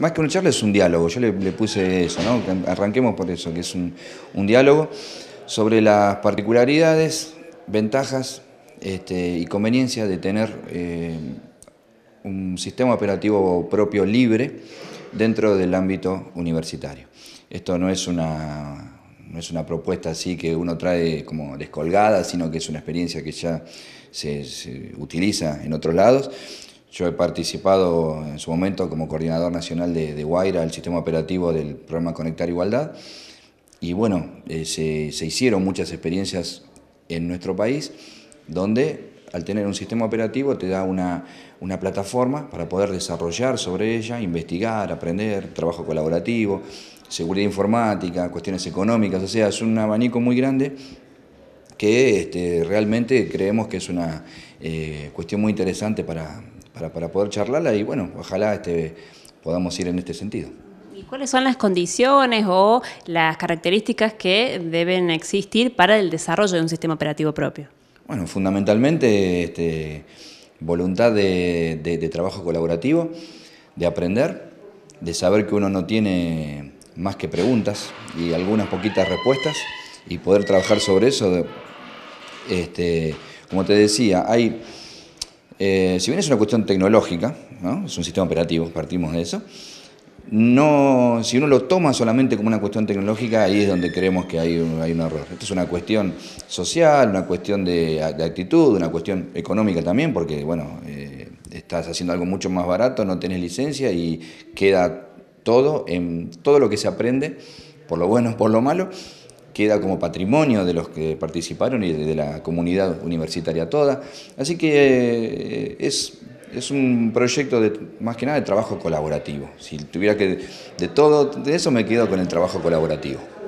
Más que una charla es un diálogo, yo le, puse eso, ¿no? Arranquemos por eso, que es un, diálogo sobre las particularidades, ventajas este, y conveniencias de tener eh, un sistema operativo propio libre dentro del ámbito universitario. Esto no es una, es una propuesta así que uno trae como descolgada, sino que es una experiencia que ya se, se utiliza en otros lados yo he participado en su momento como coordinador nacional de, Guaira, el sistema operativo del programa Conectar Igualdad. Y bueno, eh, se, hicieron muchas experiencias en nuestro país donde al tener un sistema operativo te da una, una, plataforma para poder desarrollar sobre ella, investigar, aprender, trabajo colaborativo, seguridad informática, cuestiones económicas, o sea, es un abanico muy grande que este, realmente creemos que es una eh, cuestión muy interesante para, para, poder charlarla y bueno, ojalá este, podamos ir en este sentido. ¿Y cuáles son las condiciones o las características que deben existir para el desarrollo de un sistema operativo propio? Bueno, fundamentalmente este, voluntad de, trabajo colaborativo, de aprender, de saber que uno no tiene más que preguntas y algunas poquitas respuestas y poder trabajar sobre eso. Este, como te decía, hay eh, si bien es una cuestión tecnológica, es un sistema operativo, partimos de eso, no, si uno lo toma solamente como una cuestión tecnológica, ahí es donde creemos que hay un, error. Esto es una cuestión social, una cuestión de, actitud, una cuestión económica también, porque bueno, eh, estás haciendo algo mucho más barato, no tenés licencia y queda todo en todo lo que se aprende, por lo bueno, por lo malo, queda como patrimonio de los que participaron y de la comunidad universitaria toda. Así que eh, es, es un proyecto de, más que nada de trabajo colaborativo. Si tuviera que, de todo, de eso me quedo con el trabajo colaborativo.